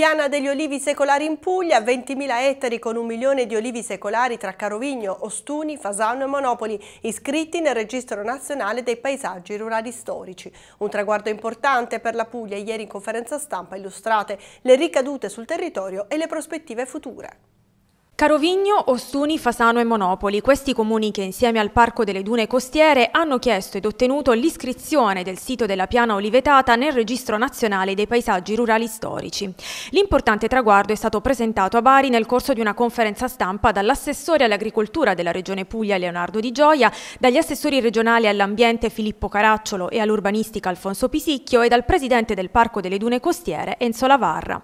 Piana degli olivi secolari in Puglia, 20.000 ettari con un milione di olivi secolari tra Carovigno, Ostuni, Fasano e Monopoli, iscritti nel Registro Nazionale dei Paesaggi Rurali Storici. Un traguardo importante per la Puglia, ieri in conferenza stampa illustrate le ricadute sul territorio e le prospettive future. Carovigno, Ostuni, Fasano e Monopoli, questi comuni che insieme al Parco delle Dune Costiere hanno chiesto ed ottenuto l'iscrizione del sito della Piana Olivetata nel Registro Nazionale dei Paesaggi Rurali Storici. L'importante traguardo è stato presentato a Bari nel corso di una conferenza stampa dall'assessore all'agricoltura della Regione Puglia Leonardo Di Gioia, dagli assessori regionali all'ambiente Filippo Caracciolo e all'urbanistica Alfonso Pisicchio e dal presidente del Parco delle Dune Costiere Enzo Lavarra.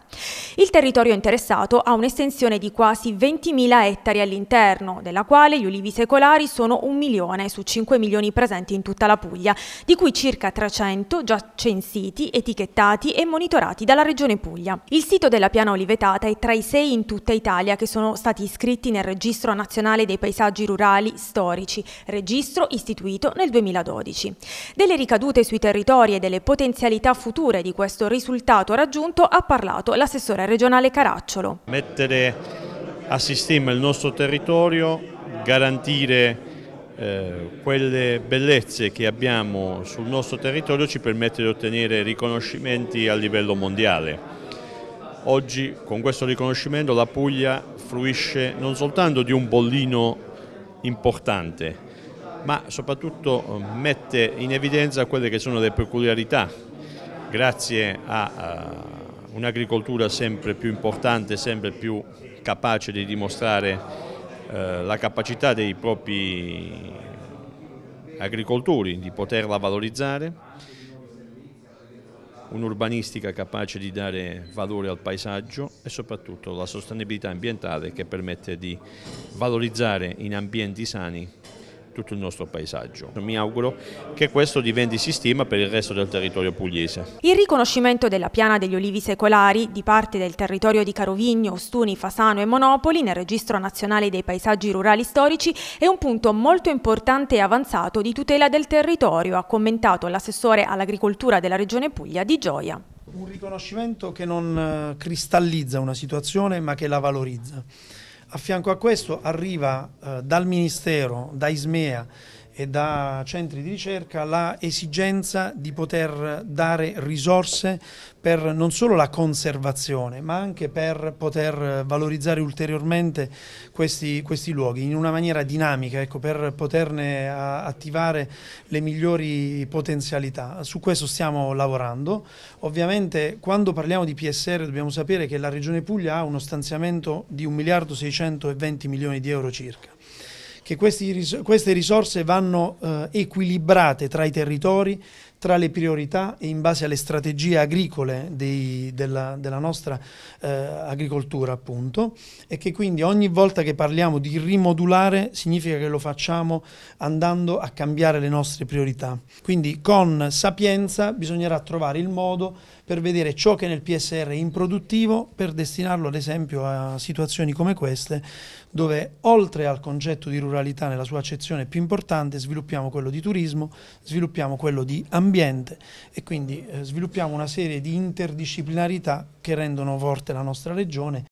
Il territorio interessato ha un'estensione di quasi 20 20.000 ettari all'interno, della quale gli ulivi secolari sono un milione su 5 milioni presenti in tutta la Puglia, di cui circa 300 già censiti, etichettati e monitorati dalla Regione Puglia. Il sito della piana olivetata è tra i sei in tutta Italia che sono stati iscritti nel Registro Nazionale dei Paesaggi Rurali Storici, registro istituito nel 2012. Delle ricadute sui territori e delle potenzialità future di questo risultato raggiunto ha parlato l'assessore regionale Caracciolo. Mettere a sistema il nostro territorio, garantire eh, quelle bellezze che abbiamo sul nostro territorio ci permette di ottenere riconoscimenti a livello mondiale. Oggi con questo riconoscimento la Puglia fruisce non soltanto di un bollino importante, ma soprattutto eh, mette in evidenza quelle che sono le peculiarità, grazie a, a un'agricoltura sempre più importante, sempre più capace di dimostrare eh, la capacità dei propri agricoltori di poterla valorizzare, un'urbanistica capace di dare valore al paesaggio e soprattutto la sostenibilità ambientale che permette di valorizzare in ambienti sani tutto il nostro paesaggio. Mi auguro che questo diventi sistema per il resto del territorio pugliese. Il riconoscimento della piana degli olivi secolari di parte del territorio di Carovigno, Ostuni, Fasano e Monopoli nel registro nazionale dei paesaggi rurali storici è un punto molto importante e avanzato di tutela del territorio, ha commentato l'assessore all'agricoltura della regione Puglia di Gioia. Un riconoscimento che non eh, cristallizza una situazione ma che la valorizza a fianco a questo arriva eh, dal Ministero, da Ismea, e da centri di ricerca la esigenza di poter dare risorse per non solo la conservazione ma anche per poter valorizzare ulteriormente questi, questi luoghi in una maniera dinamica ecco, per poterne attivare le migliori potenzialità. Su questo stiamo lavorando. Ovviamente quando parliamo di PSR dobbiamo sapere che la Regione Puglia ha uno stanziamento di 1 miliardo 620 milioni di euro circa che questi, queste risorse vanno eh, equilibrate tra i territori, tra le priorità e in base alle strategie agricole dei, della, della, nostra eh, agricoltura appunto e che quindi ogni volta che parliamo di rimodulare significa che lo facciamo andando a cambiare le nostre priorità. Quindi con sapienza bisognerà trovare il modo per vedere ciò che nel PSR è improduttivo per destinarlo ad esempio a situazioni come queste dove oltre al concetto di ruralità nella sua accezione più importante sviluppiamo quello di turismo, sviluppiamo quello di ambiente ambiente e quindi eh, sviluppiamo una serie di interdisciplinarità che rendono forte la nostra regione